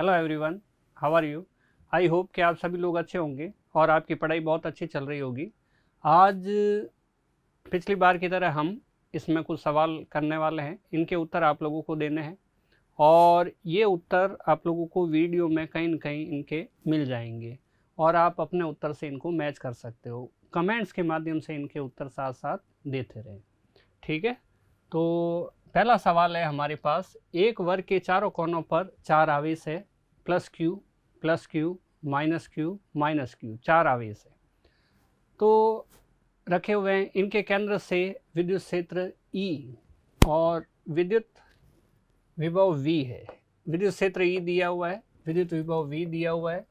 hello everyone how are you I hope कि आप सभी लोग अच्छे होंगे और आपकी पढ़ाई बहुत अच्छी चल रही होगी आज पिछली बार की तरह हम इसमें कुछ सवाल करने वाले हैं इनके उत्तर आप लोगों को देने हैं और ये उत्तर आप लोगों को वीडियो में कहीं ना कहीं इनके मिल जाएंगे और आप अपने उत्तर से इनको मैच कर सकते हो कमेंट्स के माध्यम से इनके उत्तर साथ साथ देते रहें ठीक है तो पहला सवाल है हमारे पास एक वर्ग के चारों कोनों पर चार आवेश है plus Q plus Q minus Q minus Q चार आवेश हैं तो रखे हुए हैं इनके केंद्र से विद्युत क्षेत्र ई e और विद्युत विभव वी है विद्युत क्षेत्र ई e दिया हुआ है विद्युत विभव वी दिया हुआ है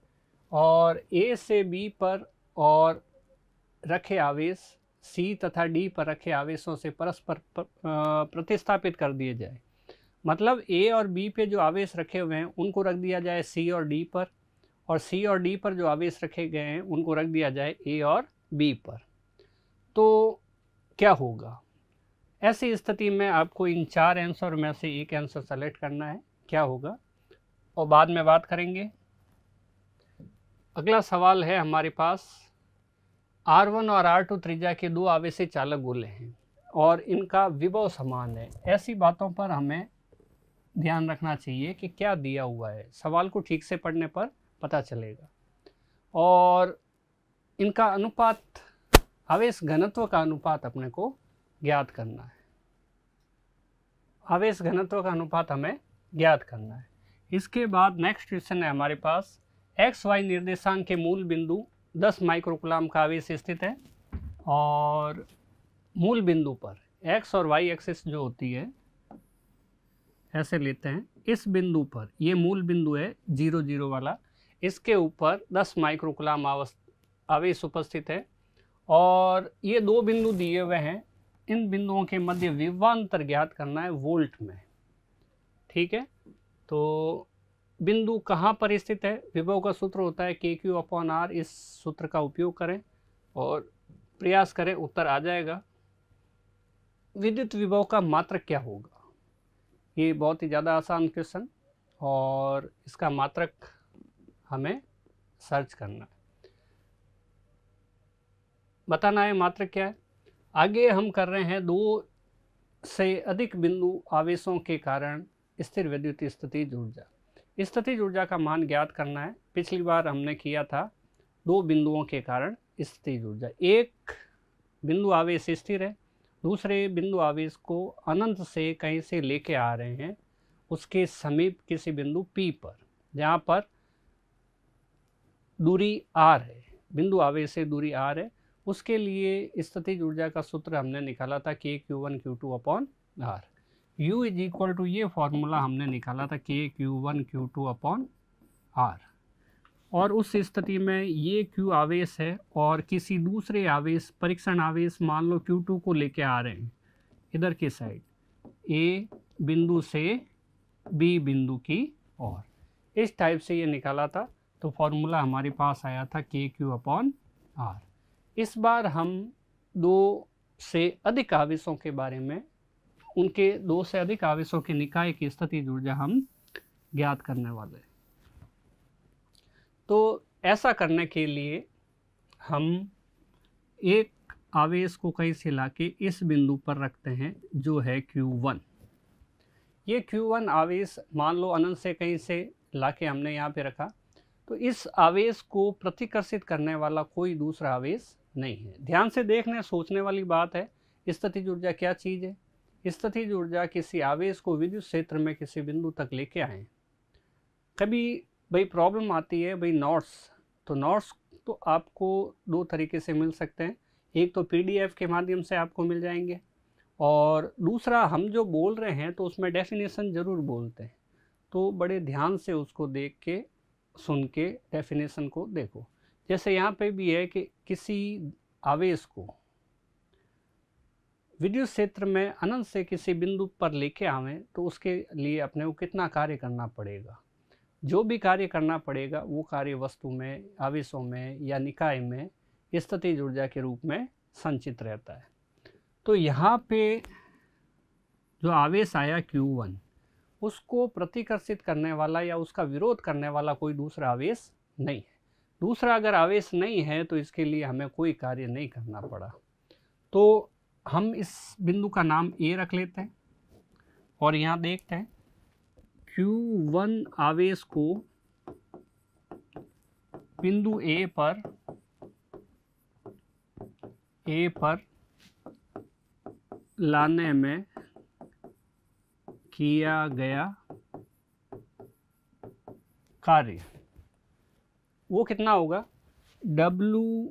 और ए से बी पर और रखे आवेश सी तथा डी पर रखे आवेशों से परस्पर प्रतिस्थापित कर दिए जाए मतलब ए और बी पे जो आवेश रखे हुए हैं उनको रख दिया जाए सी और डी पर और सी और डी पर जो आवेश रखे गए हैं उनको रख दिया जाए ए और बी पर तो क्या होगा ऐसी स्थिति में आपको इन चार आंसर में से एक आंसर सेलेक्ट करना है क्या होगा और बाद में बात करेंगे अगला सवाल है हमारे पास आर वन और आर टू त्रिज्या के दो आवेश चालक गोले हैं और इनका विभव समान है ऐसी बातों पर हमें ध्यान रखना चाहिए कि क्या दिया हुआ है सवाल को ठीक से पढ़ने पर पता चलेगा और इनका अनुपात आवेश घनत्व का अनुपात अपने को ज्ञात करना है आवेश घनत्व का अनुपात हमें ज्ञात करना है इसके बाद नेक्स्ट क्वेश्चन है हमारे पास एक्स वाई निर्देशांक के मूल बिंदु 10 माइक्रोकुलाम का आवेश स्थित है और मूल बिंदु पर एक्स और वाई एक्सिस जो होती है ऐसे लेते हैं इस बिंदु पर ये मूल बिंदु है जीरो जीरो वाला इसके ऊपर दस माइक्रोकुलाम आवेश उपस्थित है और ये दो बिंदु दिए हुए हैं इन बिंदुओं के मध्य विवांतर ज्ञात करना है वोल्ट में ठीक है तो बिंदु कहाँ पर स्थित है विभव का सूत्र होता है के क्यू अपॉन आर इस सूत्र का उपयोग करें और प्रयास करें उत्तर आ जाएगा विद्युत विभव का मात्र क्या होगा ये बहुत ही ज़्यादा आसान क्वेश्चन और इसका मात्रक हमें सर्च करना है बताना है मात्रक क्या है आगे हम कर रहे हैं दो से अधिक बिंदु आवेशों के कारण स्थिर विद्युत स्थिति ऊर्जा स्थिति ऊर्जा का मान ज्ञात करना है पिछली बार हमने किया था दो बिंदुओं के कारण स्थिति ऊर्जा एक बिंदु आवेश स्थिर है दूसरे बिंदु आवेश को अनंत से कहीं से लेके आ रहे हैं उसके समीप किसी बिंदु P पर जहाँ पर दूरी R है बिंदु आवेश से दूरी R है उसके लिए स्थिति ऊर्जा का सूत्र हमने निकाला था K Q one Q two upon R U is equal to ये फॉर्मूला हमने निकाला था K Q one Q two upon R और उस स्थिति में ये Q आवेश है और किसी दूसरे आवेश परीक्षण आवेश मान लो Q2 को लेके आ रहे हैं इधर की साइड ए बिंदु से बी बिंदु की और इस टाइप से ये निकाला था तो फॉर्मूला हमारे पास आया था के क्यू अपॉन आर इस बार हम दो से अधिक आवेशों के बारे में उनके दो से अधिक आवेशों के निकाय की स्थिति ऊर्जा हम ज्ञात करने वाले हैं तो ऐसा करने के लिए हम एक आवेश को कहीं से ला के इस बिंदु पर रखते हैं जो है Q1 ये Q1 आवेश मान लो अनंत से कहीं से ला के हमने यहाँ पे रखा तो इस आवेश को प्रतिकर्षित करने वाला कोई दूसरा आवेश नहीं है ध्यान से देखने सोचने वाली बात है स्थिति ऊर्जा क्या चीज़ है स्थिति ऊर्जा किसी आवेश को विद्युत क्षेत्र में किसी बिंदु तक लेके आए कभी भाई प्रॉब्लम आती है भाई नोट्स तो नोट्स तो आपको दो तरीके से मिल सकते हैं एक तो पीडीएफ के माध्यम से आपको मिल जाएंगे और दूसरा हम जो बोल रहे हैं तो उसमें डेफिनेशन ज़रूर बोलते हैं तो बड़े ध्यान से उसको देख के सुन के डेफिनेशन को देखो जैसे यहाँ पे भी है कि किसी आवेश को विद्युत क्षेत्र में अनंत से किसी बिंदु पर लेके आवें तो उसके लिए अपने को कितना कार्य करना पड़ेगा जो भी कार्य करना पड़ेगा वो कार्य वस्तु में आवेशों में या निकाय में स्थिति ऊर्जा के रूप में संचित रहता है तो यहाँ पे जो आवेश आया Q1 उसको प्रतिकर्षित करने वाला या उसका विरोध करने वाला कोई दूसरा आवेश नहीं है दूसरा अगर आवेश नहीं है तो इसके लिए हमें कोई कार्य नहीं करना पड़ा तो हम इस बिंदु का नाम ए रख लेते हैं और यहाँ देखते हैं वन आवेश को बिंदु ए पर ए पर लाने में किया गया कार्य वो कितना होगा W1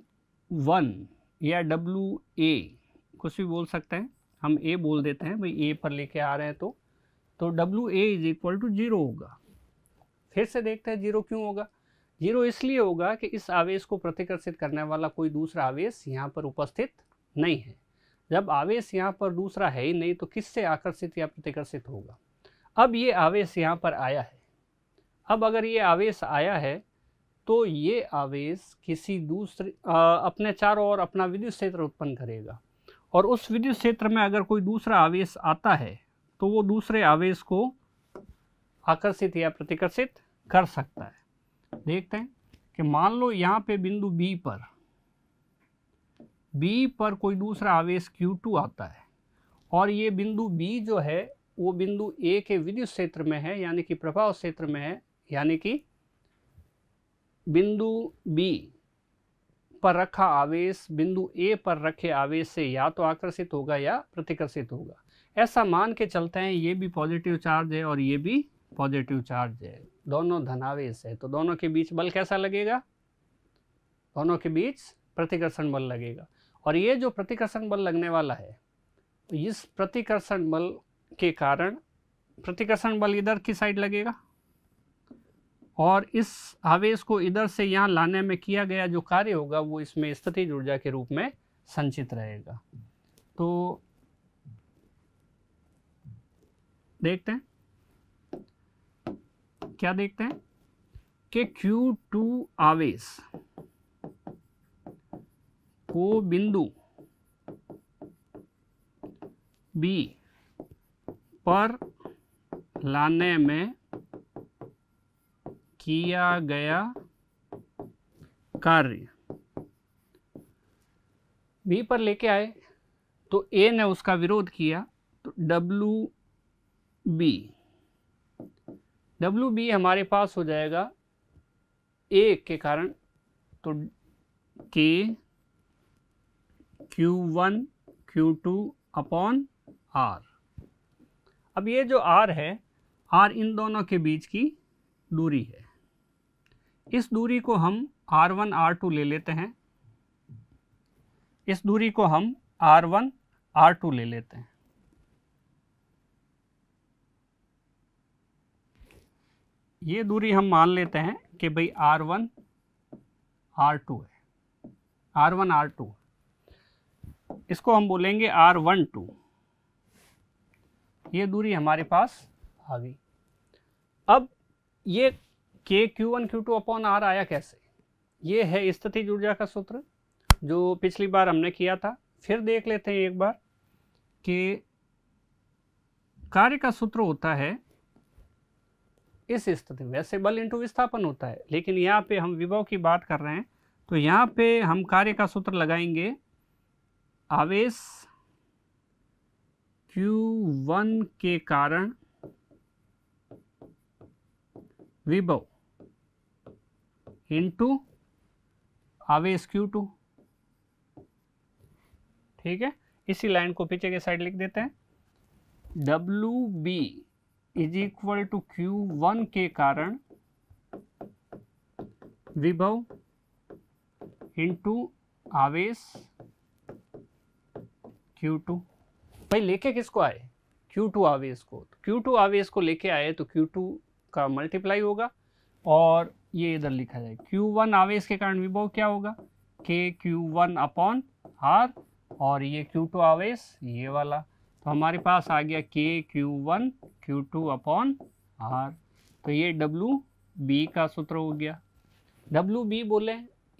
वन या W ए कुछ भी बोल सकते हैं हम ए बोल देते हैं भाई ए पर लेके आ रहे हैं तो तो W A is equal to zero होगा फिर से देखते हैं जीरो क्यों होगा जीरो इसलिए होगा कि इस आवेश को प्रतिकर्षित करने वाला कोई दूसरा आवेश यहाँ पर उपस्थित नहीं है जब आवेश यहाँ पर दूसरा है ही नहीं तो किससे आकर्षित या प्रतिकर्षित होगा अब ये आवेश यहाँ पर आया है अब अगर ये आवेश आया है तो ये आवेश किसी दूसरे अपने चारों ओर अपना विद्युत क्षेत्र उत्पन्न करेगा और उस विद्युत क्षेत्र में अगर कोई दूसरा आवेश आता है तो वो दूसरे आवेश को आकर्षित या प्रतिकर्षित कर सकता है देखते हैं कि मान लो यहाँ पे बिंदु बी पर बी पर कोई दूसरा आवेश Q2 आता है और ये बिंदु बी जो है वो बिंदु ए के विद्युत क्षेत्र में है यानी कि प्रभाव क्षेत्र में है यानी कि बिंदु बी पर रखा आवेश बिंदु ए पर रखे आवेश से या तो आकर्षित होगा या प्रतिकर्षित होगा ऐसा मान के चलते हैं ये भी पॉजिटिव चार्ज है और ये भी पॉजिटिव चार्ज है दोनों धनावेश है तो दोनों के बीच बल कैसा लगेगा दोनों के बीच प्रतिकर्षण बल लगेगा और ये जो प्रतिकर्षण बल लगने वाला है तो इस प्रतिकर्षण बल के कारण प्रतिकर्षण बल इधर की साइड लगेगा और इस आवेश को इधर से यहाँ लाने में किया गया जो कार्य होगा वो इसमें स्थिति ऊर्जा के रूप में संचित रहेगा तो देखते हैं क्या देखते हैं कि Q2 आवेश को बिंदु B पर लाने में किया गया कार्य B पर लेके आए तो A ने उसका विरोध किया तो W बी डब्ल्यू बी हमारे पास हो जाएगा ए के कारण तो K Q one Q two upon R अब ये जो आर है आर इन दोनों के बीच की दूरी है इस दूरी को हम आर वन आर टू ले लेते हैं इस दूरी को हम आर वन आर टू ले लेते हैं ये दूरी हम मान लेते हैं कि भाई आर वन आर टू है आर वन आर टू इसको हम बोलेंगे आर वन टू ये दूरी हमारे पास आ गई अब ये K Q one Q two upon R आया कैसे ये है स्थिति ऊर्जा का सूत्र जो पिछली बार हमने किया था फिर देख लेते हैं एक बार कि कार्य का सूत्र होता है इस स्थिति में वैसे बल इंटू विस्थापन होता है लेकिन यहाँ पे हम विभव की बात कर रहे हैं तो यहाँ पे हम कार्य का सूत्र लगाएंगे आवेश Q1 के कारण विभव इंटू आवेश Q2 ठीक है इसी लाइन को पीछे के साइड लिख देते हैं W B is equal to Q one के कारण विभव इंटू आवेश क्यू टू भाई लेके किसको आए क्यू टू आवेश को क्यू तो टू आवेश को लेके आए तो क्यू टू का मल्टीप्लाई होगा और ये इधर लिखा जाए क्यू वन आवेश के कारण विभव क्या होगा के क्यू वन अपॉन आर और ये क्यू टू आवेश ये वाला तो हमारे पास आ गया K Q one Q two upon R तो ये डब्लू बी का सूत्र हो गया डब्लू बी बोले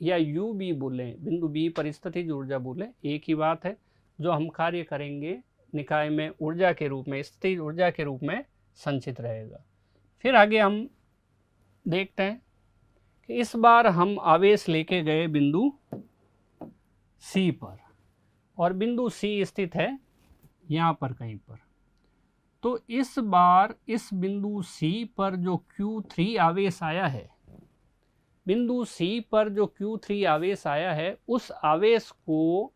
या यू बी बोले बिंदु बी पर स्थिति ऊर्जा बोले एक ही बात है जो हम कार्य करेंगे निकाय में ऊर्जा के रूप में स्थिति ऊर्जा के रूप में संचित रहेगा फिर आगे हम देखते हैं कि इस बार हम आवेश लेके गए बिंदु सी पर और बिंदु सी स्थित है यहाँ पर कहीं पर तो इस बार इस बिंदु C पर जो Q3 आवेश आया है बिंदु C पर जो Q3 आवेश आया है उस आवेश को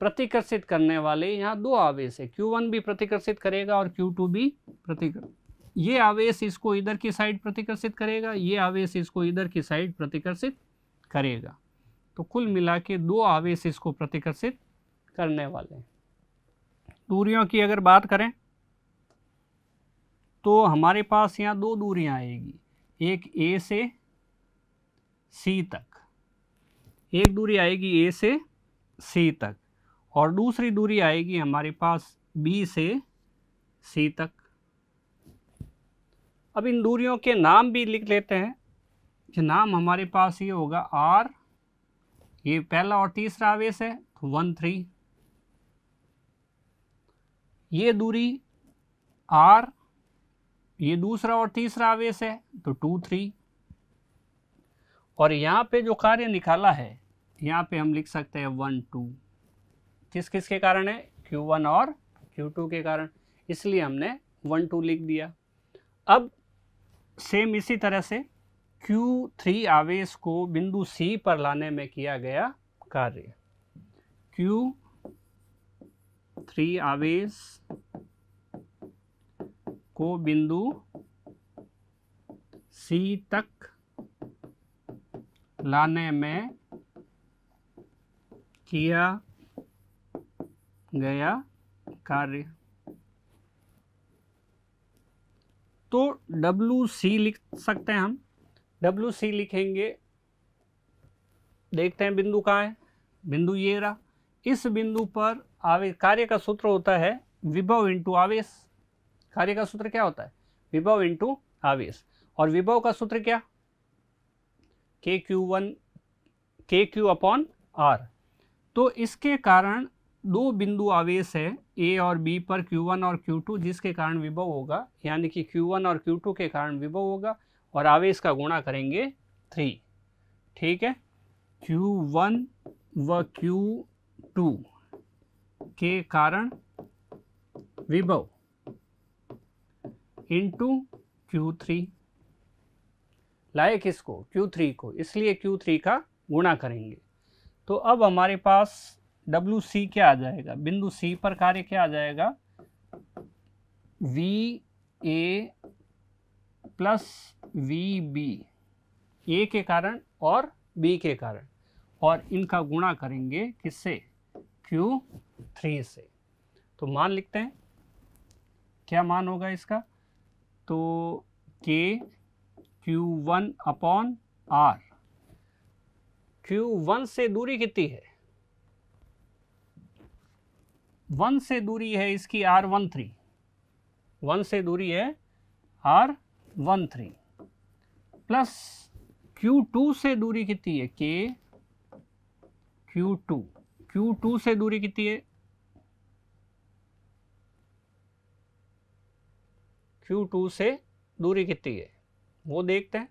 प्रतिकर्षित करने वाले यहाँ दो आवेश है Q1 भी प्रतिकर्षित करेगा और Q2 भी प्रतिकर ये आवेश इसको इधर की साइड प्रतिकर्षित करेगा ये आवेश इसको इधर की साइड प्रतिकर्षित करेगा तो कुल मिला के दो आवेश इसको प्रतिकर्षित करने वाले हैं दूरियों की अगर बात करें तो हमारे पास यहाँ दो दूरियाँ आएगी एक ए से सी तक एक दूरी आएगी ए से सी तक और दूसरी दूरी आएगी हमारे पास बी से सी तक अब इन दूरियों के नाम भी लिख लेते हैं कि नाम हमारे पास ये होगा आर ये पहला और तीसरा आवेश है तो वन थ्री ये दूरी आर ये दूसरा और तीसरा आवेश है तो टू थ्री और यहाँ पे जो कार्य निकाला है यहाँ पे हम लिख सकते हैं वन टू किस किस के कारण है क्यू वन और क्यू टू के कारण इसलिए हमने वन टू लिख दिया अब सेम इसी तरह से क्यू थ्री आवेश को बिंदु सी पर लाने में किया गया कार्य क्यू थ्री आवेश को बिंदु सी तक लाने में किया गया कार्य तो डब्लू सी लिख सकते हैं हम डब्लू सी लिखेंगे देखते हैं बिंदु कहाँ है बिंदु ये रहा इस बिंदु पर आवेश कार्य का सूत्र होता है विभव इंटू आवेश कार्य का सूत्र क्या होता है विभव इंटू आवेश और विभव का सूत्र क्या K Q one K Q upon R तो इसके कारण दो बिंदु आवेश है ए और बी पर क्यू वन और क्यू टू जिसके कारण विभव होगा यानी कि क्यू वन और क्यू टू के कारण विभव होगा और आवेश का गुणा करेंगे थ्री ठीक है क्यू वन व क्यू टू के कारण विभव इंटू क्यू थ्री लाए किसको क्यू थ्री को इसलिए क्यू थ्री का गुणा करेंगे तो अब हमारे पास डब्ल्यू सी क्या आ जाएगा बिंदु सी पर कार्य क्या आ जाएगा V A plus V B ए के कारण और बी के कारण और इनका गुणा करेंगे किससे क्यू थ्री से तो मान लिखते हैं क्या मान होगा इसका तो K Q one upon R Q one से दूरी कितनी है वन से दूरी है इसकी आर वन थ्री वन से दूरी है R one three plus Q two से दूरी कितनी है के क्यू टू टू से दूरी कितनी है टू से दूरी कितनी है वो देखते हैं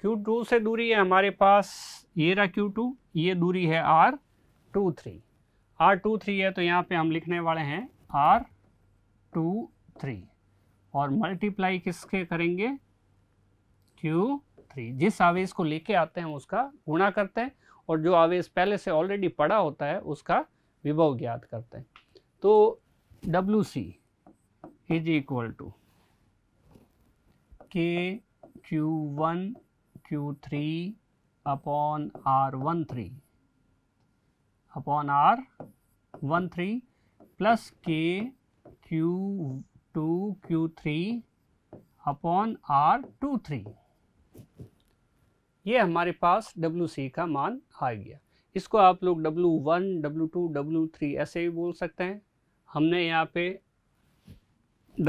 क्यू टू से दूरी है हमारे पास ये रहा टू ये दूरी है R two three R two three है तो यहाँ पे हम लिखने वाले हैं आर टू थ्री और मल्टीप्लाई किसके करेंगे क्यू थ्री जिस आवेश को लेके आते हैं उसका गुणा करते हैं और जो आवेश पहले से ऑलरेडी पड़ा होता है उसका विभव ज्ञात करते हैं तो W C is equal to K Q one Q three upon R one three upon R one three plus K Q two Q three upon R two three ये हमारे पास डब्ल्यू सी का मान आ गया इसको आप लोग W one W two W three ऐसे भी बोल सकते हैं हमने यहाँ पे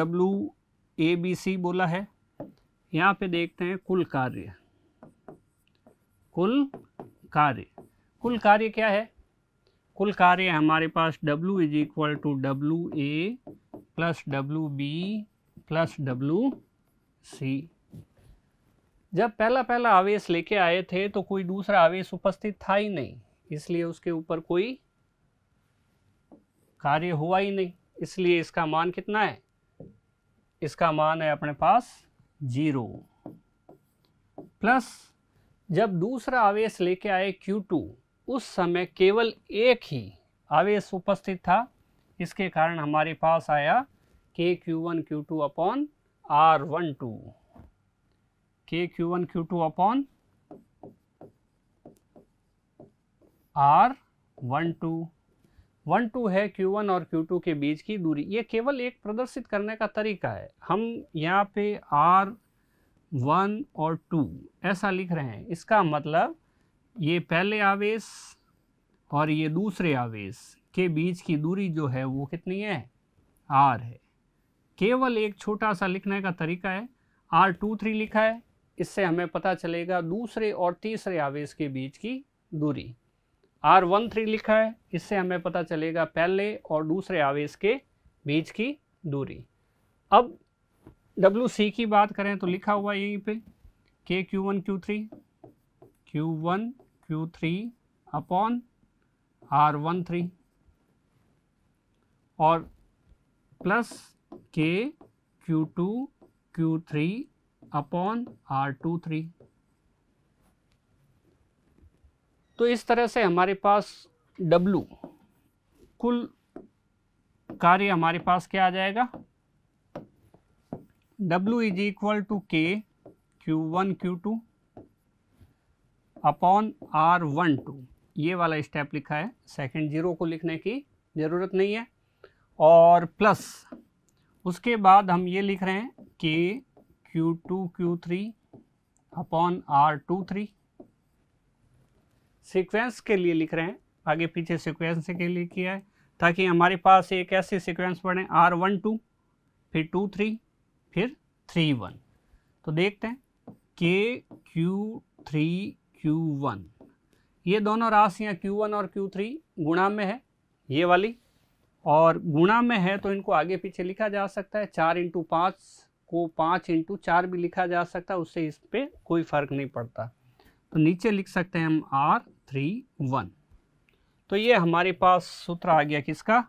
डब्लू ए बी सी बोला है यहाँ पे देखते हैं कुल कार्य कुल कार्य कुल कार्य क्या है कुल कार्य हमारे पास W is equal to W A plus W B plus W C जब पहला पहला आवेश लेके आए थे तो कोई दूसरा आवेश उपस्थित था ही नहीं इसलिए उसके ऊपर कोई कार्य हुआ ही नहीं इसलिए इसका मान कितना है इसका मान है अपने पास जीरो प्लस जब दूसरा आवेश लेके आए Q2 उस समय केवल एक ही आवेश उपस्थित था इसके कारण हमारे पास आया K Q one Q two upon R one two k q 1 q 2 upon r 1 one two है क्यू वन और क्यू टू के बीच की दूरी ये केवल एक प्रदर्शित करने का तरीका है हम यहाँ पे आर वन और टू ऐसा लिख रहे हैं इसका मतलब ये पहले आवेश और ये दूसरे आवेश के बीच की दूरी जो है वो कितनी है आर है केवल एक छोटा सा लिखने का तरीका है आर टू थ्री लिखा है इससे हमें पता चलेगा दूसरे और तीसरे आवेश के बीच की दूरी आर वन थ्री लिखा है इससे हमें पता चलेगा पहले और दूसरे आवेश के बीच की दूरी अब डब्ल्यू सी की बात करें तो लिखा हुआ यहीं पे K Q one Q three Q one Q three upon R one three और plus K Q two Q three upon R two three तो इस तरह से हमारे पास W कुल कार्य हमारे पास क्या आ जाएगा W is equal to K Q one Q two upon R one two ये वाला स्टेप लिखा है सेकंड जीरो को लिखने की ज़रूरत नहीं है और प्लस उसके बाद हम ये लिख रहे हैं कि Q two Q three upon R two three sequence के लिए लिख रहे हैं आगे पीछे सिक्वेंस के लिए किया है ताकि हमारे पास एक ऐसी सिक्वेंस बने आर वन टू फिर टू थ्री फिर थ्री वन तो देखते हैं K Q three Q one ये दोनों राशियाँ क्यू वन और क्यू थ्री गुणा में है ये वाली और गुणा में है तो इनको आगे पीछे लिखा जा सकता है चार इंटू पाँच को पाँच इंटू चार भी लिखा जा सकता है उससे इस पर कोई फ़र्क नहीं पड़ता तो नीचे लिख सकते हैं हम आर थ्री वन तो ये हमारे पास सूत्र आ गया किसका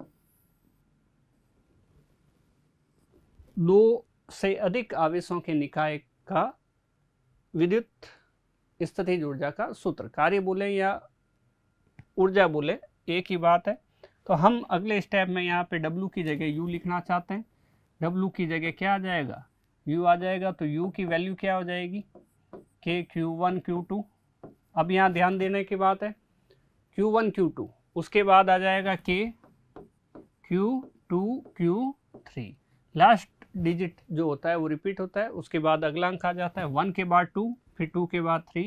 दो से अधिक आवेशों के निकाय का विद्युत स्थिति ऊर्जा का सूत्र कार्य बोले या ऊर्जा बोले एक ही बात है तो हम अगले स्टेप में यहाँ पे W की जगह U लिखना चाहते हैं W की जगह क्या आ जाएगा u आ जाएगा तो u की वैल्यू क्या हो जाएगी के क्यू वन क्यू टू अब यहाँ ध्यान देने की बात है q1 q2 उसके बाद आ जाएगा to q2 q3 last digit जो होता है वो रिपीट होता है उसके बाद अगला अंक आ जाता है वन के बाद टू फिर टू के बाद थ्री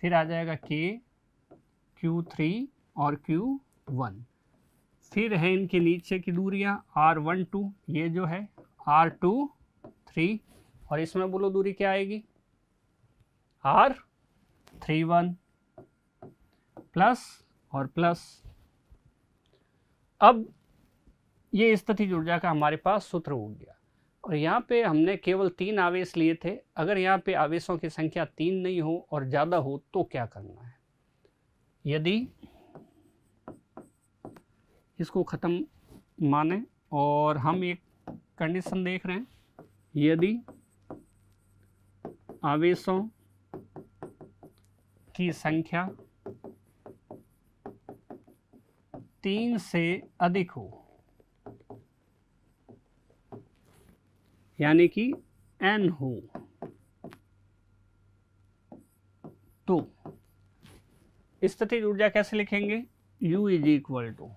फिर आ जाएगा क्यू q3 और q1 फिर है इनके नीचे की दूरियां आर वन टू ये जो है आर टू थ्री और इसमें बोलो दूरी क्या आएगी आर थ्री वन प्लस और प्लस अब ये स्थिति ऊर्जा का हमारे पास सूत्र हो गया और यहाँ पे हमने केवल तीन आवेश लिए थे अगर यहाँ पे आवेशों की संख्या तीन नहीं हो और ज़्यादा हो तो क्या करना है यदि इसको ख़त्म माने और हम एक कंडीशन देख रहे हैं यदि आवेशों की संख्या तीन से अधिक हो यानी कि एन हो तो स्थिति ऊर्जा कैसे लिखेंगे U इज इक्वल टू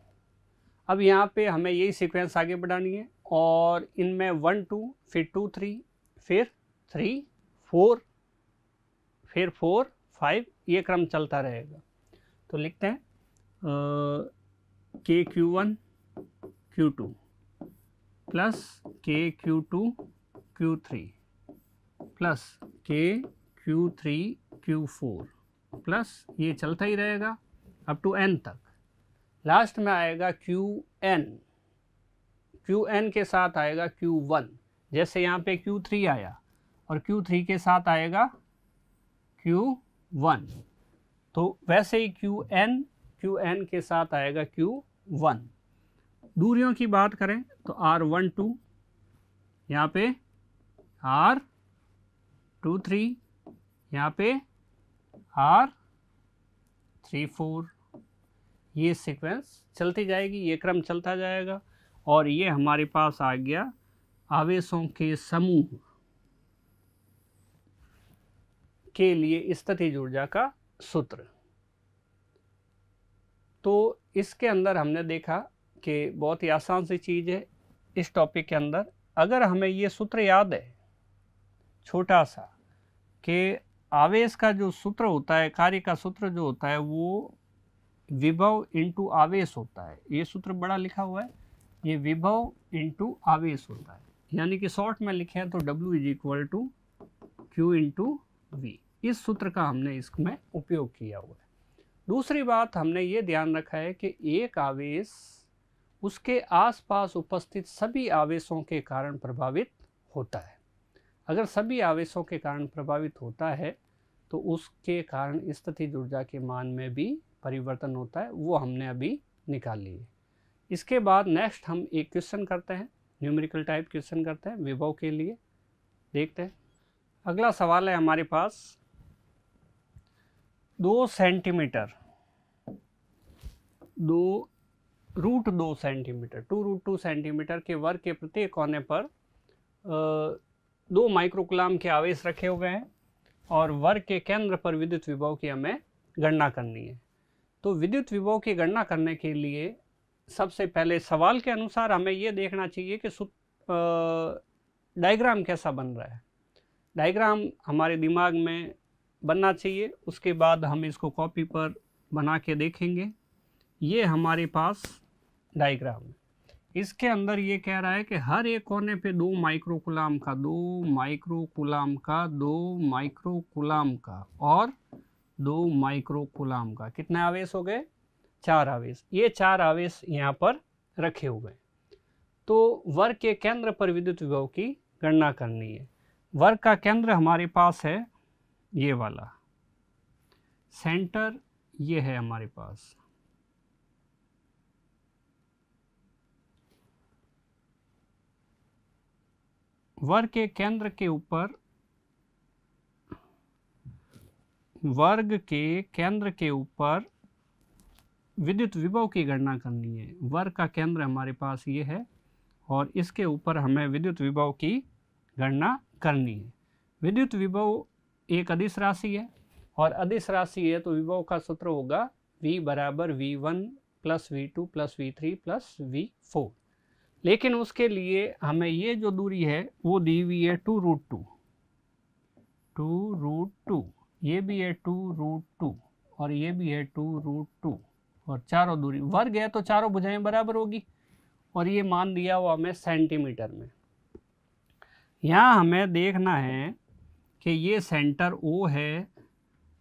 अब यहाँ पे हमें यही सीक्वेंस आगे बढ़ानी है और इनमें वन टू फिर टू थ्री फिर थ्री फोर फिर फोर फाइव ये क्रम चलता रहेगा तो लिखते हैं K Q one Q two plus K Q two Q three plus K Q three Q four plus ये चलता ही रहेगा अप टू एन तक लास्ट में आएगा क्यू एन क्यू एन के साथ आएगा क्यू वन जैसे यहाँ पे क्यू थ्री आया और Q3 के साथ आएगा Q1 तो वैसे ही Qn Qn के साथ आएगा Q1 दूरियों की बात करें तो आर वन टू यहाँ पे आर टू थ्री यहाँ पे आर थ्री फोर ये सीक्वेंस चलती जाएगी ये क्रम चलता जाएगा और ये हमारे पास आ गया आवेशों के समूह के लिए स्थितिज ऊर्जा का सूत्र तो इसके अंदर हमने देखा कि बहुत ही आसान सी चीज़ है इस टॉपिक के अंदर अगर हमें ये सूत्र याद है छोटा सा कि आवेश का जो सूत्र होता है कार्य का सूत्र जो होता है वो विभव इंटू आवेश होता है ये सूत्र बड़ा लिखा हुआ है ये विभव इंटू आवेश होता है यानी कि शॉर्ट में लिखे हैं तो W is equal to Q into V इस सूत्र का हमने इसमें उपयोग किया हुआ है दूसरी बात हमने ये ध्यान रखा है कि एक आवेश उसके आसपास उपस्थित सभी आवेशों के कारण प्रभावित होता है अगर सभी आवेशों के कारण प्रभावित होता है तो उसके कारण स्थिति ऊर्जा के मान में भी परिवर्तन होता है वो हमने अभी निकाल लिए इसके बाद नेक्स्ट हम एक क्वेश्चन करते हैं न्यूमेरिकल टाइप क्वेश्चन करते हैं विभव के लिए देखते हैं अगला सवाल है हमारे पास दो सेंटीमीटर दो रूट दो centimetre two root two centimetre के वर्ग के प्रत्येक कोने पर दो माइक्रोकुलाम के आवेश रखे हुए हैं और वर्ग के केंद्र पर विद्युत विभव की हमें गणना करनी है तो विद्युत विभव की गणना करने के लिए सबसे पहले सवाल के अनुसार हमें ये देखना चाहिए कि डायग्राम कैसा बन रहा है डायग्राम हमारे दिमाग में बनना चाहिए उसके बाद हम इसको कॉपी पर बना के देखेंगे ये हमारे पास डायग्राम है इसके अंदर ये कह रहा है कि हर एक कोने पे दो माइक्रोकुलाम का दो माइक्रोकुलाम का दो माइक्रोकुलाम का और दो माइक्रोकुलाम का कितने आवेश हो गए चार आवेश ये चार आवेश यहाँ पर रखे हुए हैं तो वर्ग के केंद्र पर विद्युत विभव की गणना करनी है वर्ग का केंद्र हमारे पास है ये वाला सेंटर ये है हमारे पास वर्ग के केंद्र के ऊपर वर्ग के केंद्र के ऊपर विद्युत विभव की गणना करनी है वर्ग का केंद्र हमारे पास ये है और इसके ऊपर हमें विद्युत विभव की गणना करनी है विद्युत विभव एक अधिस राशि है और अधिस राशि है तो विभव का सूत्र होगा v बराबर V one plus V two plus V three plus V four लेकिन उसके लिए हमें ये जो दूरी है वो दी हुई है two root two two root two ये भी है टू रूट टू और ये भी है टू रूट टू और चारों दूरी वर्ग है तो चारों भुजाएं बराबर होगी और ये मान दिया हुआ हमें सेंटीमीटर में यहाँ हमें देखना है कि ये सेंटर ओ है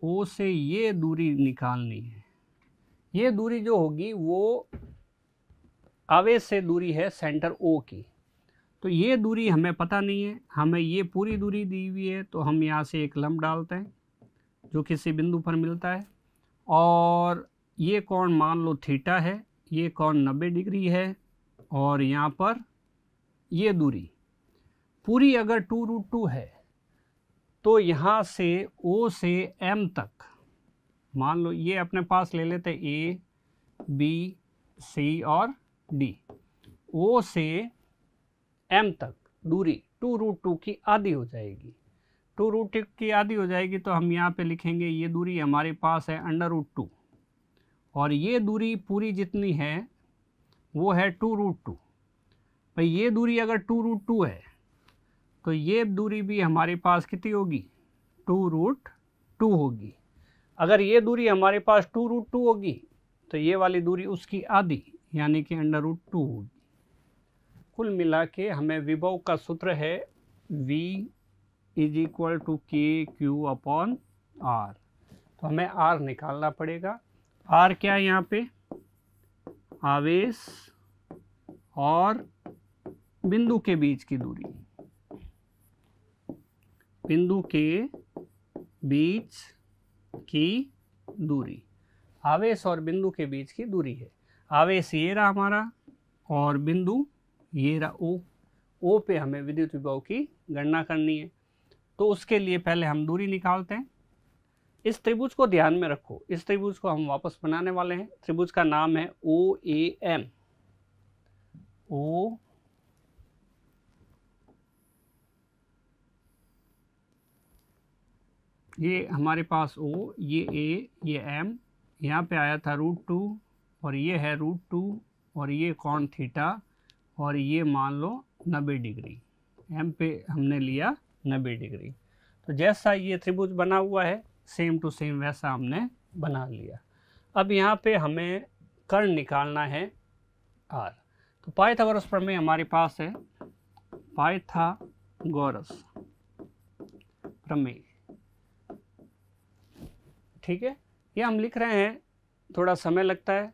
ओ से ये दूरी निकालनी है ये दूरी जो होगी वो अवे से दूरी है सेंटर ओ की तो ये दूरी हमें पता नहीं है हमें ये पूरी दूरी दी हुई है तो हम यहाँ से एक लम्ब डालते हैं जो किसी बिंदु पर मिलता है और ये कौन मान लो थीटा है ये कौन नब्बे डिग्री है और यहाँ पर ये दूरी पूरी अगर टू रूट टू है तो यहाँ से ओ से एम तक मान लो ये अपने पास ले लेते ए बी सी और डी ओ से एम तक दूरी टू रूट टू की आधी हो जाएगी टू रूट की आधी हो जाएगी तो हम यहाँ पे लिखेंगे ये दूरी हमारे पास है अंडर रूट टू और ये दूरी पूरी जितनी है वो है टू रूट टू भाई ये दूरी अगर टू रूट टू है तो ये दूरी भी हमारे पास कितनी होगी टू रूट टू होगी अगर ये दूरी हमारे पास टू रूट टू होगी तो ये वाली दूरी उसकी आधी यानी कि अंडर रूट टू होगी कुल मिला के हमें विभव का सूत्र है v is equal to K Q upon R तो हमें r निकालना पड़ेगा r क्या है यहाँ पे आवेश और बिंदु के बीच की दूरी बिंदु के बीच की दूरी आवेश और बिंदु के बीच की दूरी है आवेश ये रहा हमारा और बिंदु ये रहा ओ ओ पे हमें विद्युत विभव की गणना करनी है तो उसके लिए पहले हम दूरी निकालते हैं इस त्रिभुज को ध्यान में रखो इस त्रिभुज को हम वापस बनाने वाले हैं त्रिभुज का नाम है ओ ए एम ओ ये हमारे पास ओ ये ए ये एम यहाँ पे आया था रूट टू और ये है रूट टू और ये कौन थीटा और ये मान लो नब्बे डिग्री एम पे हमने लिया नब्बे डिग्री तो जैसा ये त्रिभुज बना हुआ है सेम टू सेम वैसा हमने बना लिया अब यहाँ पे हमें कर्ण निकालना है आर तो पाइथागोरस प्रमेय हमारे पास है पाइथागोरस प्रमेय ठीक है ये हम लिख रहे हैं थोड़ा समय लगता है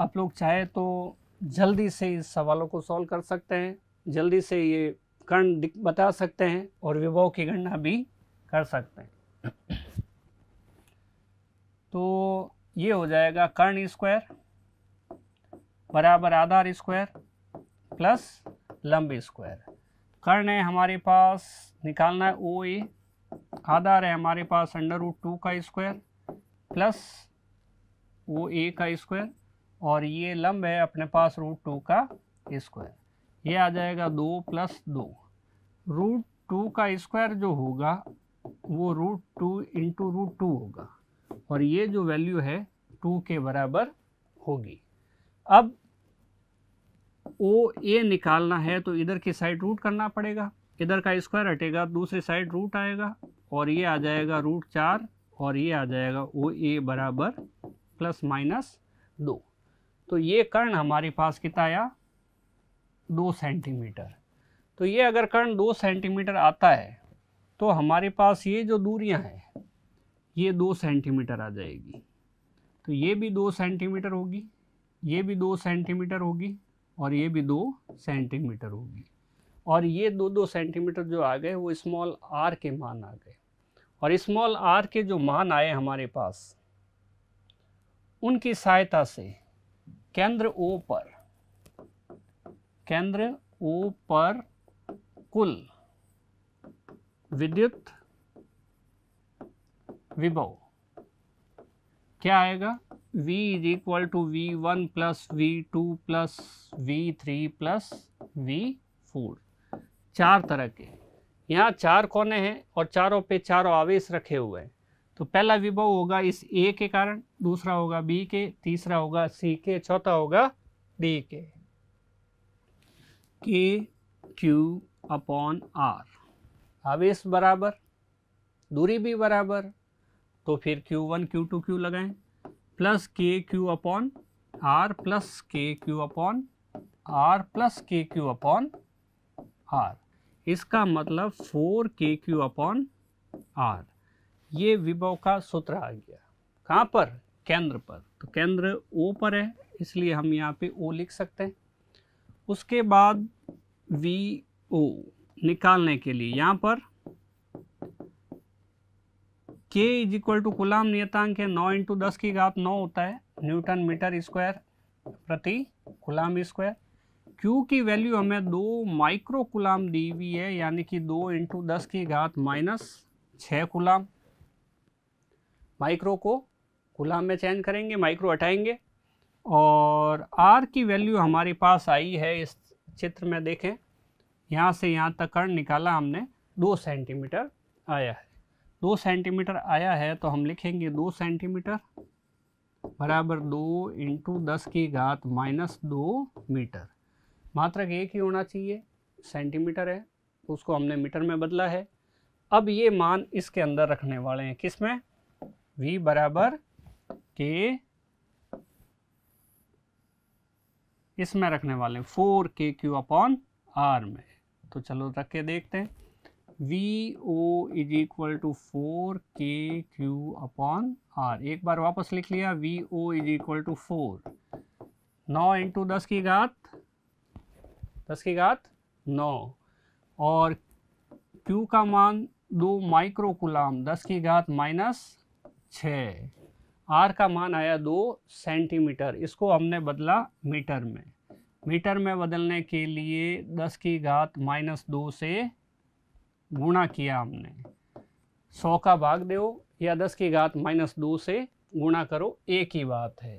आप लोग चाहे तो जल्दी से इस सवालों को सॉल्व कर सकते हैं जल्दी से ये कर्ण बता सकते हैं और विभव की गणना भी कर सकते हैं तो ये हो जाएगा कर्ण स्क्वायर बराबर आधार स्क्वायर प्लस लंबी स्क्वायर कर्ण है हमारे पास निकालना है ओ ए आधार है हमारे पास अंडर रूट टू का स्क्वायर प्लस वो ए का स्क्वायर और ये लंब है अपने पास रूट टू का स्क्वायर ये आ जाएगा दो प्लस दो रूट टू का स्क्वायर जो होगा वो root two into root two होगा और ये जो वैल्यू है टू के बराबर होगी अब ओ ए निकालना है तो इधर की साइड रूट करना पड़ेगा इधर का स्क्वायर हटेगा दूसरी साइड रूट आएगा और ये आ जाएगा रूट चार और ये आ जाएगा ओ ए बराबर प्लस माइनस दो तो ये कर्ण हमारे पास कितना आया दो सेंटीमीटर तो ये अगर कर्ण दो सेंटीमीटर आता है तो हमारे पास ये जो दूरियां हैं ये दो सेंटीमीटर आ जाएगी तो ये भी दो सेंटीमीटर होगी ये भी दो सेंटीमीटर होगी और ये भी दो सेंटीमीटर होगी और ये दो दो सेंटीमीटर जो आ गए वो स्मॉल आर के मान आ गए और स्मॉल आर के जो मान आए हमारे पास उनकी सहायता से केंद्र ओ पर केंद्र ओ पर कुल विद्युत विभव क्या आएगा V is equal to V one plus V two plus V three plus V four चार तरह के यहाँ चार कोने हैं और चारों पे चारों आवेश रखे हुए हैं तो पहला विभव होगा इस ए के कारण दूसरा होगा बी के तीसरा होगा सी के चौथा होगा डी के के क्यू अपॉन आर आवेश बराबर दूरी भी बराबर तो फिर Q one Q two Q लगाएं plus K Q upon R plus K Q upon R plus K Q upon R इसका मतलब four K Q upon are ये विभव का सूत्र आ गया कहाँ पर केंद्र पर तो केंद्र ओ पर है इसलिए हम यहाँ पे ओ लिख सकते हैं उसके बाद वी ओ निकालने के लिए यहाँ पर के इज इक्वल टू गुलाम नियतांक है नौ इंटू दस की घात नौ होता है न्यूटन मीटर स्क्वायर प्रति गुलाम स्क्वायर क्यू की वैल्यू हमें दो माइक्रो कुलाम दी हुई है यानी कि दो इंटू दस की घात माइनस छः कुलाम माइक्रो को कुलाम में चेंज करेंगे माइक्रो हटाएंगे और आर की वैल्यू हमारे पास आई है इस चित्र में देखें यहाँ से यहाँ तक कर्ण निकाला हमने दो सेंटीमीटर आया है दो सेंटीमीटर आया है तो हम लिखेंगे दो सेंटीमीटर बराबर दो इंटू दस की घात माइनस दो मीटर मात्रक एक ही होना चाहिए सेंटीमीटर है तो उसको हमने मीटर में बदला है अब ये मान इसके अंदर रखने वाले हैं किस में v बराबर के इसमें रखने वाले four K Q upon are में तो चलो रख के देखते हैं V O is equal to four K Q upon R एक बार वापस लिख लिया V O is equal to four नौ इंटू दस की घात दस की घात नौ और Q का मान दो माइक्रोकुलाम दस की घात माइनस छ आर का मान आया दो सेंटीमीटर इसको हमने बदला मीटर में मीटर में बदलने के लिए दस की घात माइनस दो से गुणा किया हमने सौ का भाग दो या दस की घात माइनस दो से गुणा करो एक ही बात है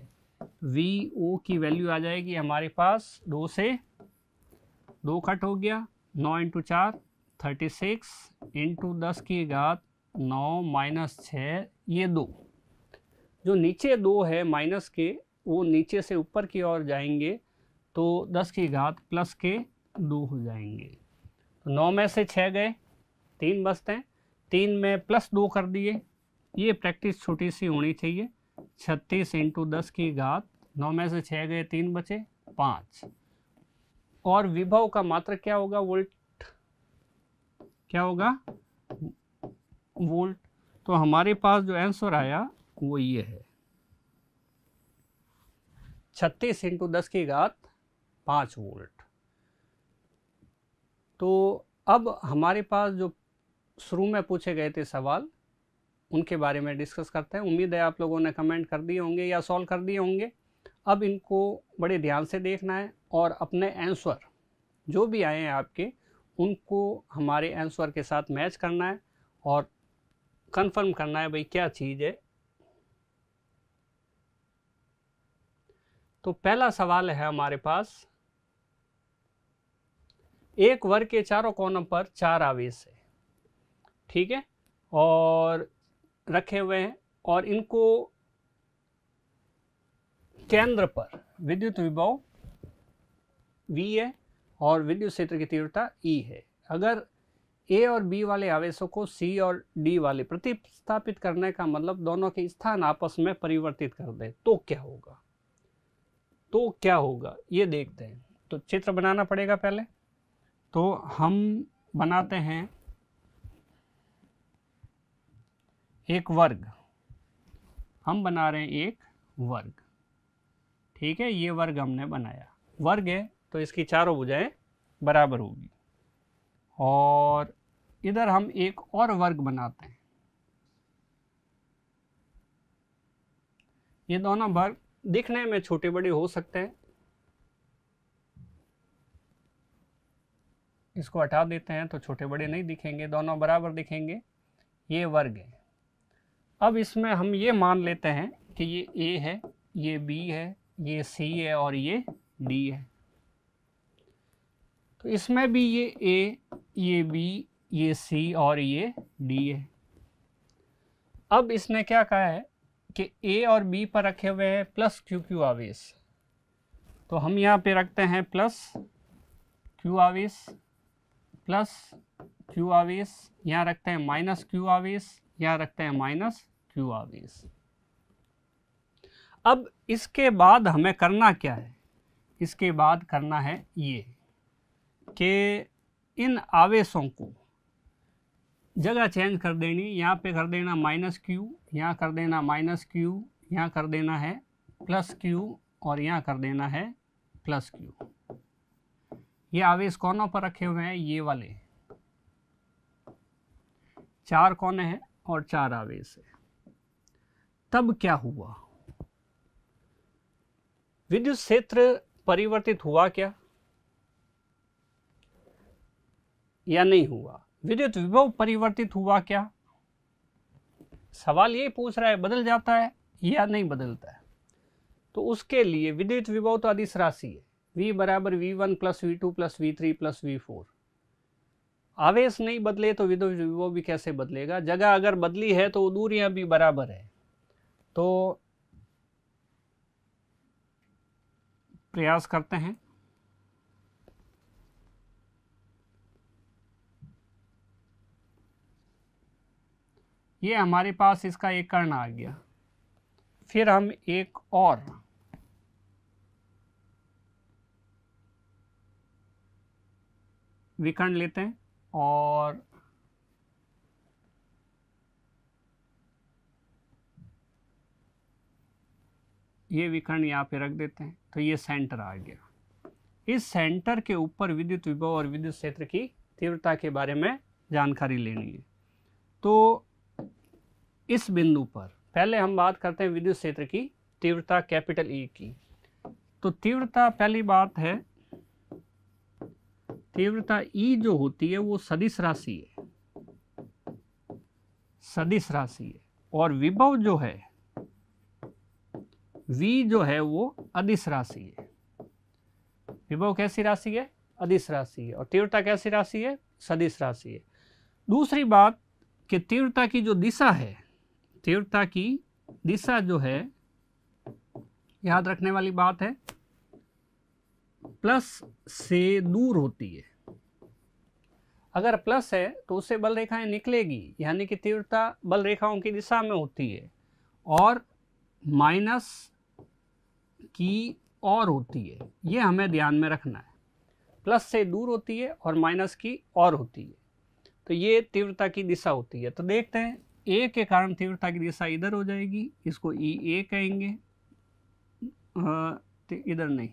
वी ओ की वैल्यू आ जाएगी हमारे पास दो से दो खट हो गया नौ इंटू चार थर्टी सिक्स इंटू दस की घात नौ माइनस छः ये दो जो नीचे दो है माइनस के वो नीचे से ऊपर की ओर जाएंगे तो दस की घात प्लस के दो हो जाएंगे तो नौ में से छः गए तीन बचते हैं तीन में प्लस दो कर दिए ये प्रैक्टिस छोटी सी होनी चाहिए छत्तीस इंटू दस की घात नौ में से छः गए तीन बचे पाँच और विभव का मात्र क्या होगा वोल्ट क्या होगा वोल्ट तो हमारे पास जो आंसर आया वो ये है छत्तीस इंटू दस की घात पाँच वोल्ट तो अब हमारे पास जो शुरू में पूछे गए थे सवाल उनके बारे में डिस्कस करते हैं उम्मीद है आप लोगों ने कमेंट कर दिए होंगे या सॉल्व कर दिए होंगे अब इनको बड़े ध्यान से देखना है और अपने आंसर जो भी आए हैं आपके उनको हमारे आंसर के साथ मैच करना है और कंफर्म करना है भाई क्या चीज़ है तो पहला सवाल है हमारे पास एक वर्ग के चारों कोनों पर चार आवेश है ठीक है और रखे हुए हैं और इनको केंद्र पर विद्युत विभव V है और विद्युत क्षेत्र की तीव्रता E है अगर A और B वाले आवेशों को C और D वाले प्रतिस्थापित करने का मतलब दोनों के स्थान आपस में परिवर्तित कर दें तो क्या होगा तो क्या होगा ये देखते हैं तो चित्र बनाना पड़ेगा पहले तो हम बनाते हैं एक वर्ग हम बना रहे हैं एक वर्ग ठीक है ये वर्ग हमने बनाया वर्ग है तो इसकी चारों भुजाएं बराबर होगी और इधर हम एक और वर्ग बनाते हैं ये दोनों वर्ग दिखने में छोटे बड़े हो सकते हैं इसको हटा देते हैं तो छोटे बड़े नहीं दिखेंगे दोनों बराबर दिखेंगे ये वर्ग है अब इसमें हम ये मान लेते हैं कि ये ए है ये बी है ये सी है और ये डी है तो इसमें भी ये ए ये बी ये सी और ये डी है अब इसने क्या कहा है कि ए और बी पर रखे हुए हैं प्लस क्यू क्यू आवेश तो हम यहाँ पे रखते हैं प्लस क्यू आवेश प्लस क्यू आवेश यहाँ रखते हैं माइनस क्यू आवेश यहाँ रखते हैं माइनस क्यू आवेश अब इसके बाद हमें करना क्या है इसके बाद करना है ये कि इन आवेशों को जगह चेंज कर देनी यहाँ पे कर देना माइनस क्यू यहाँ कर देना माइनस क्यू यहाँ कर देना है प्लस क्यू और यहाँ कर देना है प्लस क्यू ये आवेश कौनों पर रखे हुए हैं ये वाले चार कोने हैं और चार आवेश है तब क्या हुआ विद्युत क्षेत्र परिवर्तित हुआ क्या या नहीं हुआ विद्युत विभव परिवर्तित हुआ क्या सवाल ये पूछ रहा है बदल जाता है या नहीं बदलता है तो उसके लिए विद्युत विभव तो अधिस राशि है v बराबर V one plus V two plus V three plus V four आवेश नहीं बदले तो विद्युत विभव भी कैसे बदलेगा जगह अगर बदली है तो दूरियां भी बराबर है तो प्रयास करते हैं ये हमारे पास इसका एक कर्ण आ गया फिर हम एक और विकर्ण लेते हैं और ये विकर्ण यहाँ पे रख देते हैं तो ये सेंटर आ गया इस सेंटर के ऊपर विद्युत विभव और विद्युत क्षेत्र की तीव्रता के बारे में जानकारी लेनी है तो इस बिंदु पर पहले हम बात करते हैं विद्युत क्षेत्र की तीव्रता कैपिटल ई e की तो तीव्रता पहली बात है तीव्रता ई e जो होती है वो सदिश राशि है सदिश राशि है और विभव जो है V जो है वो अधिस राशि है विभव कैसी राशि है अधिस राशि है और तीव्रता कैसी राशि है सदिश राशि है दूसरी बात कि तीव्रता की जो दिशा है तीव्रता की दिशा जो है याद रखने वाली बात है प्लस से दूर होती है अगर प्लस है तो उससे बल रेखाएं निकलेगी यानी कि तीव्रता बल रेखाओं की दिशा में होती है और माइनस की और होती है ये हमें ध्यान में रखना है प्लस से दूर होती है और माइनस की और होती है तो ये तीव्रता की दिशा होती है तो देखते हैं ए के कारण तीव्रता की दिशा इधर हो जाएगी इसको ई ए कहेंगे इधर नहीं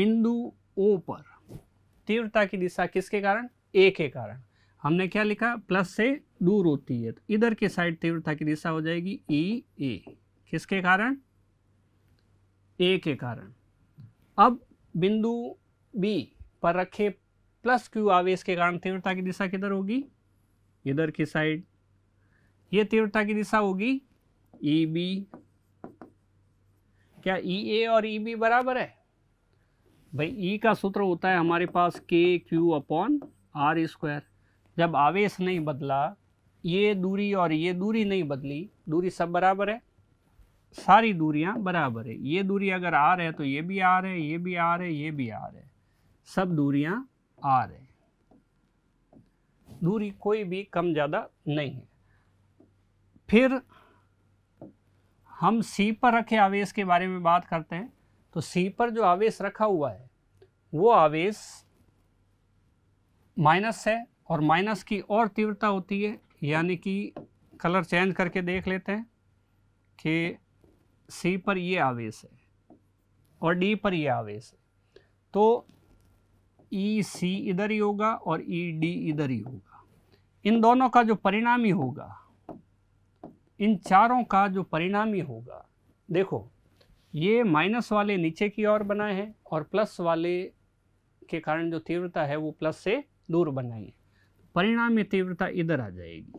बिंदु ओ पर तीव्रता की दिशा किसके कारण ए के कारण हमने क्या लिखा प्लस से दूर होती है तो इधर के साइड तीव्रता की दिशा हो जाएगी ई e, ए किसके कारण ए के कारण अब बिंदु बी पर रखे प्लस क्यू आवेश के कारण तीव्रता की दिशा किधर होगी इधर की साइड ये तीव्रता की दिशा होगी ई e बी क्या ई e ए और ई बी बराबर है भाई ई का सूत्र होता है हमारे पास के क्यू अपॉन आर स्क्वायर जब आवेश नहीं बदला ये दूरी और ये दूरी नहीं बदली दूरी सब बराबर है सारी दूरियां बराबर है ये दूरी अगर आर है तो ये भी आर है ये भी आर है ये भी आर है सब दूरियां आ है दूरी कोई भी कम ज़्यादा नहीं है फिर हम सी पर रखे आवेश के बारे में बात करते हैं तो सी पर जो आवेश रखा हुआ है वो आवेश माइनस है और माइनस की और तीव्रता होती है यानी कि कलर चेंज करके देख लेते हैं कि सी पर ये आवेश है और डी पर ये आवेश है तो ई सी इधर ही होगा और ई डी इधर ही होगा इन दोनों का जो परिणामी होगा इन चारों का जो परिणामी होगा देखो ये माइनस वाले नीचे की ओर बनाए हैं और प्लस वाले के कारण जो तीव्रता है वो प्लस से दूर बनाई है परिणामी तीव्रता इधर आ जाएगी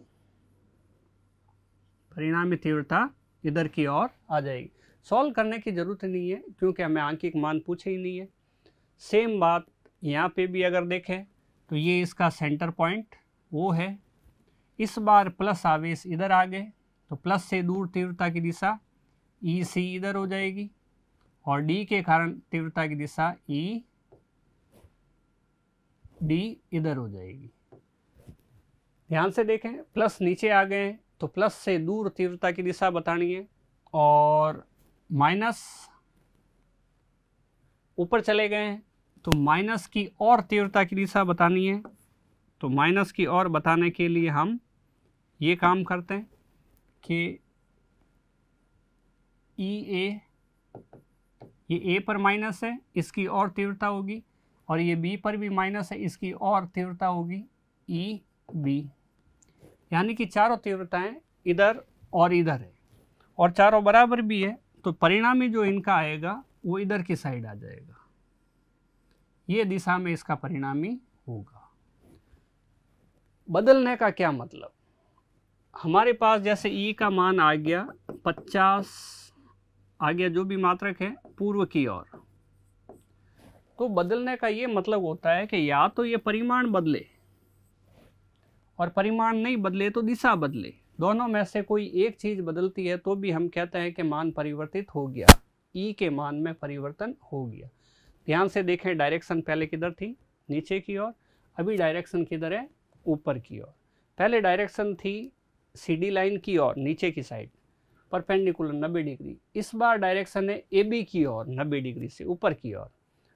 परिणामी तीव्रता इधर की ओर आ जाएगी सॉल्व करने की ज़रूरत नहीं है क्योंकि हमें आंकिक मान पूछे ही नहीं है सेम बात यहाँ पे भी अगर देखें तो ये इसका सेंटर पॉइंट वो है इस बार प्लस आवेश इधर आ गए तो प्लस से दूर तीव्रता की दिशा ई e सी इधर हो जाएगी और डी के कारण तीव्रता की दिशा ई e, डी इधर हो जाएगी ध्यान से देखें प्लस नीचे आ गए हैं तो प्लस से दूर तीव्रता की दिशा बतानी है और माइनस ऊपर चले गए हैं तो माइनस की और तीव्रता की दिशा बतानी है तो माइनस की और बताने के लिए हम ये काम करते हैं कि ई e ए ये ए पर माइनस है इसकी और तीव्रता होगी और ये बी पर भी माइनस है इसकी और तीव्रता होगी ई e बी यानी कि चारों तीव्रताएं इधर और इधर है और चारों बराबर भी है तो परिणामी जो इनका आएगा वो इधर की साइड आ जाएगा ये दिशा में इसका परिणामी होगा बदलने का क्या मतलब हमारे पास जैसे ई e का मान आ गया पचास आ गया जो भी मात्रक है पूर्व की ओर तो बदलने का ये मतलब होता है कि या तो ये परिमाण बदले और परिमाण नहीं बदले तो दिशा बदले दोनों में से कोई एक चीज़ बदलती है तो भी हम कहते हैं कि मान परिवर्तित हो गया ई e के मान में परिवर्तन हो गया ध्यान से देखें डायरेक्शन पहले किधर थी नीचे की ओर अभी डायरेक्शन किधर है ऊपर की ओर पहले डायरेक्शन थी सीडी लाइन की ओर नीचे की साइड परपेंडिकुलर 90 डिग्री इस बार डायरेक्शन है ए बी की ओर 90 डिग्री से ऊपर की ओर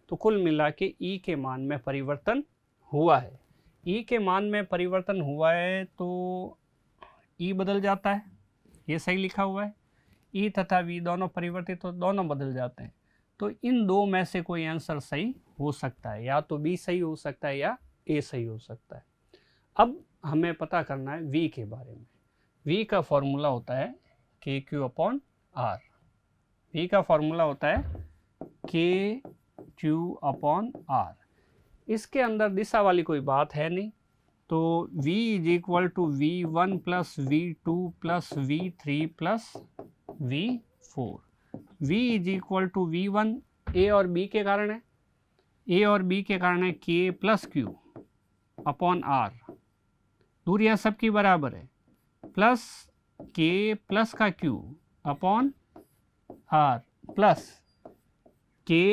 तो कुल मिला के ई e के मान में परिवर्तन हुआ है ई e के मान में परिवर्तन हुआ है तो ई e बदल जाता है ये सही लिखा हुआ है ई e तथा वी दोनों परिवर्तित हो दोनों बदल जाते हैं तो इन दो में से कोई आंसर सही हो सकता है या तो बी सही हो सकता है या ए सही हो सकता है अब हमें पता करना है वी के बारे में वी का फॉर्मूला होता है K Q upon R V का फॉर्मूला होता है के क्यू अपॉन आर इसके अंदर दिशा वाली कोई बात है नहीं तो v is equal to V one plus V two plus V three plus V four V is equal to V one A और b के कारण है a और b के कारण है k plus Q upon R दूरियां सबकी बराबर है प्लस k प्लस का q upon R plus K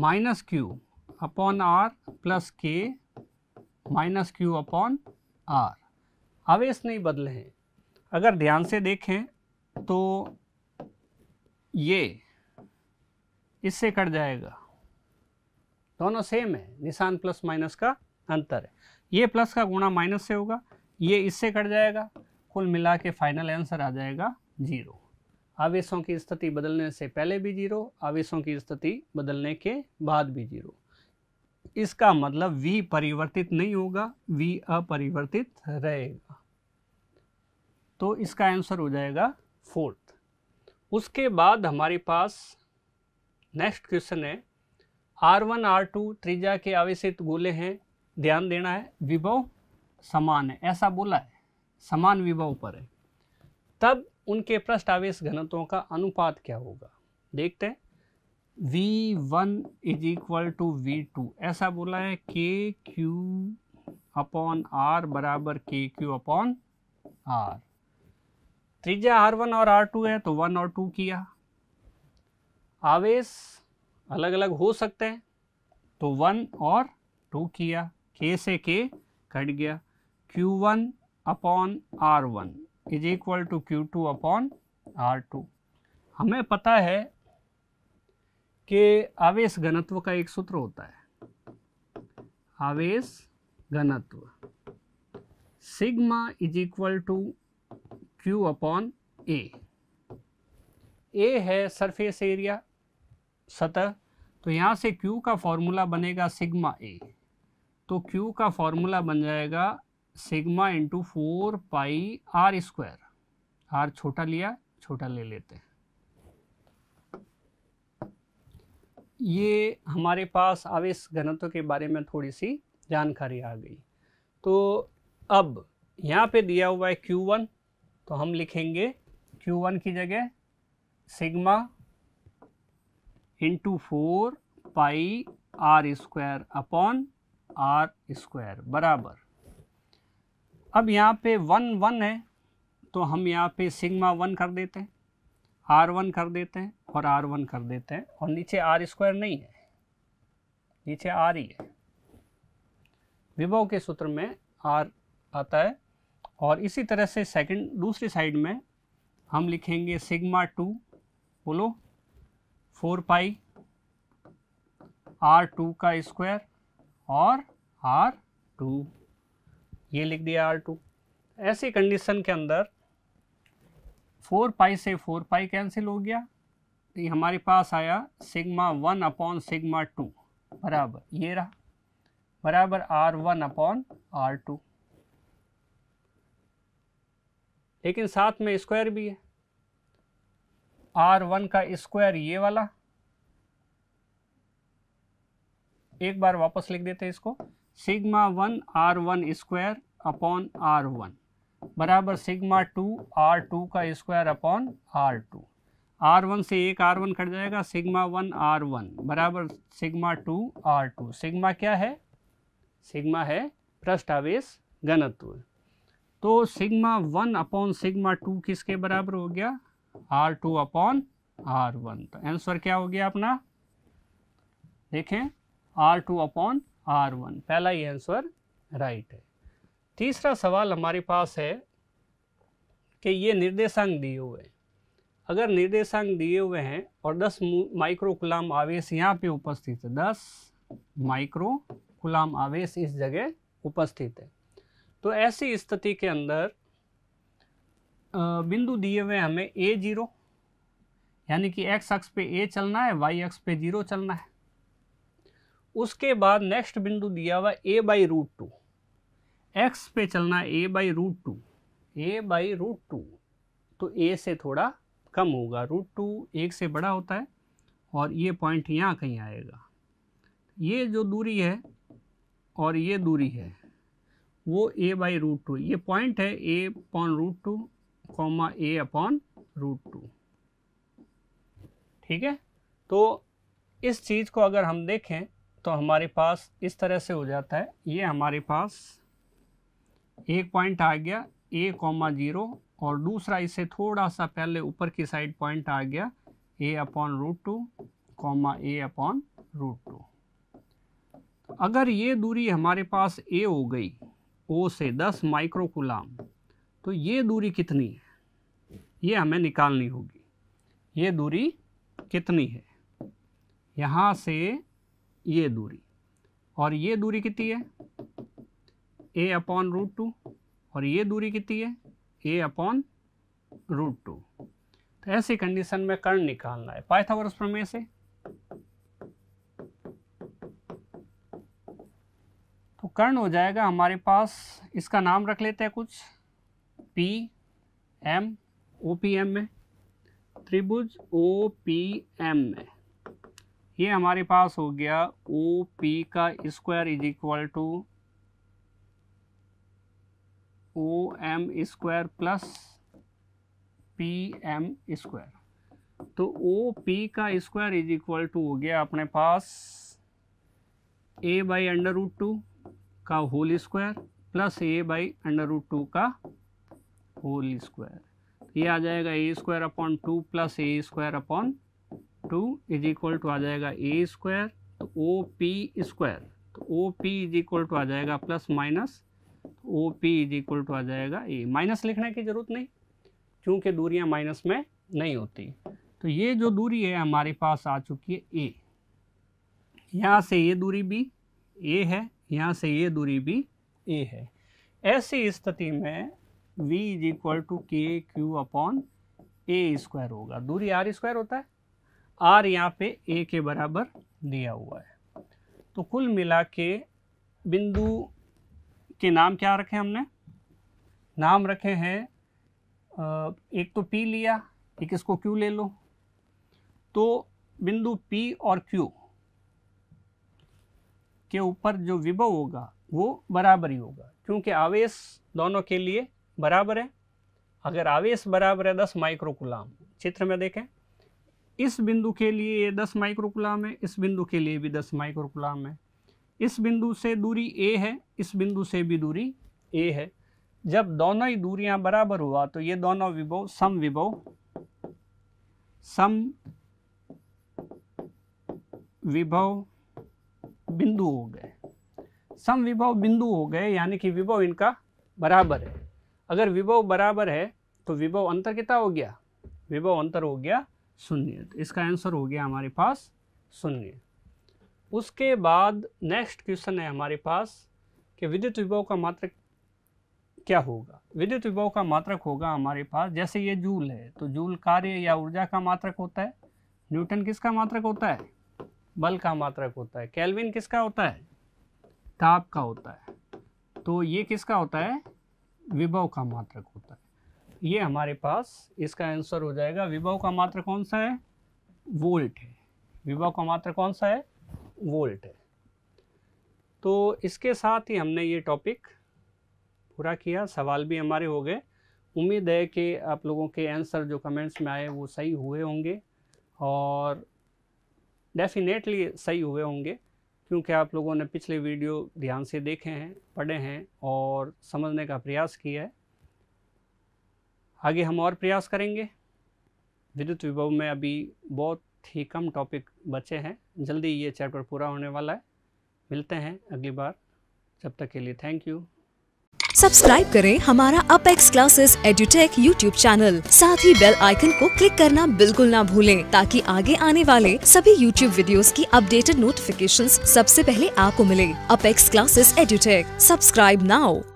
minus Q upon R plus K minus Q upon R आवेश नहीं बदले हैं अगर ध्यान से देखें तो ये इससे कट जाएगा दोनों सेम है निशान प्लस माइनस का अंतर है ये प्लस का गुणा माइनस से होगा ये इससे कट जाएगा कुल मिला के फाइनल आंसर आ जाएगा जीरो आवेशों की स्थिति बदलने से पहले भी जीरो आवेशों की स्थिति बदलने के बाद भी जीरो इसका मतलब v परिवर्तित नहीं होगा v अपरिवर्तित रहेगा तो इसका आंसर हो जाएगा फोर्थ उसके बाद हमारे पास नेक्स्ट क्वेश्चन है आर वन आर टू त्रिज्या के आवेशित गोले हैं ध्यान देना है विभव समान है ऐसा बोला है समान विभव पर है तब उनके आवेश घनत्वों का अनुपात क्या होगा देखते हैं V one is equal to V two ऐसा बोला है के क्यू अपॉन आर बराबर के क्यू अपॉन आर त्रिज्या आर वन और आर टू है तो वन और टू किया आवेश अलग अलग हो सकते हैं तो वन और टू किया के से के कट गया Q one upon R one is equal to Q two upon R two हमें पता है कि आवेश घनत्व का एक सूत्र होता है आवेश घनत्व sigma is equal to Q upon A A है सरफेस एरिया सतह तो यहाँ से क्यू का फॉर्मूला बनेगा सिग्मा ए तो क्यू का फॉर्मूला बन जाएगा sigma into four pi R square R छोटा लिया छोटा ले लेते हैं ये हमारे पास आवेश घनत्व के बारे में थोड़ी सी जानकारी आ गई तो अब यहाँ पे दिया हुआ है Q1 तो हम लिखेंगे Q1 की जगह sigma into four pi R square upon R square बराबर अब यहाँ पे वन वन है तो हम यहाँ पे सिग्मा वन कर देते हैं आर वन कर देते हैं और आर वन कर देते हैं और नीचे आर स्क्वायर नहीं है नीचे आर ही है विभव के सूत्र में आर आता है और इसी तरह से सेकंड दूसरी साइड में हम लिखेंगे सिग्मा टू बोलो फोर पाई आर टू का स्क्वायर और आर टू ये लिख दिया आर टू ऐसी कंडीशन के अंदर फोर पाई से फोर पाई कैंसिल हो गया तो ये हमारे पास आया sigma one upon sigma two बराबर ये रहा बराबर R one upon R two लेकिन साथ में स्क्वायर भी है आर वन का स्क्वायर ये वाला एक बार वापस लिख देते हैं इसको sigma one R one square upon R one बराबर सिग्मा टू आर टू का square upon R two R one से एक आर वन कट जाएगा सिग्मा वन आर वन बराबर sigma two R two sigma क्या है सिग्मा है पृष्ठावेश घनत्व तो sigma one upon sigma two किसके बराबर हो गया R two upon R one तो आंसर क्या हो गया अपना देखें R two upon R one पहला ही आंसर राइट है तीसरा सवाल हमारे पास है कि ये निर्देशांक दिए हुए हैं अगर निर्देशांक दिए हुए हैं और 10 माइक्रो आवेश यहाँ पे उपस्थित है 10 माइक्रो आवेश इस जगह उपस्थित है तो ऐसी स्थिति के अंदर बिंदु दिए हुए हमें ए जीरो यानी कि एक्स अक्ष पे ए चलना है वाई अक्ष पे जीरो चलना है उसके बाद नेक्स्ट बिंदु दिया हुआ A by root two X पे चलना A by root two A by root two तो ए से थोड़ा कम होगा रूट टू एक से बड़ा होता है और ये पॉइंट यहाँ कहीं आएगा ये जो दूरी है और ये दूरी है वो ए बाई रूट टू ये पॉइंट है A upon root two comma A upon root two ठीक है तो इस चीज़ को अगर हम देखें तो हमारे पास इस तरह से हो जाता है ये हमारे पास एक पॉइंट आ गया ए कॉमा जीरो और दूसरा इसे थोड़ा सा पहले ऊपर की साइड पॉइंट आ गया A upon root two comma A upon root two अगर ये दूरी हमारे पास ए हो गई ओ से 10 माइक्रोकुलाम तो ये दूरी कितनी है ये हमें निकालनी होगी ये दूरी कितनी है यहाँ से ये दूरी और ये दूरी कितनी है ए अपॉन रूट टू और ये दूरी कितनी है ए अपॉन रूट टू तो ऐसी कंडीशन में कर्ण निकालना है पाइथागोरस प्रमेय से तो कर्ण हो जाएगा हमारे पास इसका नाम रख लेते हैं कुछ P M O P M में त्रिभुज ओ पी एम में ये हमारे पास हो गया ओ पी का square is equal to O M square plus P M square तो ओ पी का स्क्वायर इज इक्वल टू हो गया अपने पास A by under root two का whole square plus A by under root two का whole square ये आ जाएगा A square upon two plus A square upon two is equal to आ जाएगा ए स्क्वायर तो ओ पी स्क्वायर तो O P is equal to आ जाएगा प्लस माइनस तो O P is equal to आ जाएगा ए माइनस लिखने की ज़रूरत नहीं क्योंकि दूरियां माइनस में नहीं होती तो ये जो दूरी है हमारे पास आ चुकी है ए यहाँ से ये दूरी भी ए है यहाँ से ये दूरी भी ए है ऐसी स्थिति में v is equal to K Q upon A square होगा दूरी आर स्क्वायर होता है आर यहाँ पे ए के बराबर दिया हुआ है तो कुल मिला के बिंदु के नाम क्या रखे हमने नाम रखे हैं एक तो पी लिया एक इसको क्यू ले लो तो बिंदु पी और क्यू के ऊपर जो विभव होगा वो बराबर ही होगा क्योंकि आवेश दोनों के लिए बराबर है अगर आवेश बराबर है दस माइक्रोकुलाम चित्र में देखें इस बिंदु के लिए ये दस माइक्रोकुलाम है इस बिंदु के लिए भी दस माइक्रोकुलाम है इस बिंदु से दूरी ए है इस बिंदु से भी दूरी ए है जब दोनों ही दूरियां बराबर हुआ तो ये दोनों विभव सम विभव सम विभव बिंदु हो गए सम विभव बिंदु हो गए यानी कि विभव इनका बराबर है अगर विभव बराबर है तो विभव अंतर कितना हो गया विभव अंतर हो गया शून्य तो इसका आंसर हो गया हमारे पास शून्य उसके बाद नेक्स्ट क्वेश्चन है हमारे पास कि विद्युत विभव का मात्रक क्या होगा विद्युत विभव का मात्रक होगा हमारे पास जैसे ये जूल है तो जूल कार्य या ऊर्जा का मात्रक होता है न्यूटन किसका मात्रक होता है बल का मात्रक होता है कैलविन किसका होता है ताप का होता है तो ये किसका होता है विभव का मात्रक होता है ये हमारे पास इसका आंसर हो जाएगा विभव का मात्र कौन सा है वोल्ट है विभव का मात्र कौन सा है वोल्ट है तो इसके साथ ही हमने ये टॉपिक पूरा किया सवाल भी हमारे हो गए उम्मीद है कि आप लोगों के आंसर जो कमेंट्स में आए वो सही हुए होंगे और डेफिनेटली सही हुए होंगे क्योंकि आप लोगों ने पिछले वीडियो ध्यान से देखे हैं पढ़े हैं और समझने का प्रयास किया है आगे हम और प्रयास करेंगे विद्युत विभव में अभी बहुत ही कम टॉपिक बचे हैं जल्दी ये चैप्टर पूरा होने वाला है मिलते हैं अगली बार जब तक के लिए थैंक यू सब्सक्राइब करें हमारा Apex Classes Edutech YouTube channel साथ ही बेल आइकन को क्लिक करना बिल्कुल ना भूलें ताकि आगे आने वाले सभी यूट्यूब वीडियोस की अपडेटेड नोटिफिकेशंस सबसे पहले आपको मिले Apex Classes Edutech subscribe now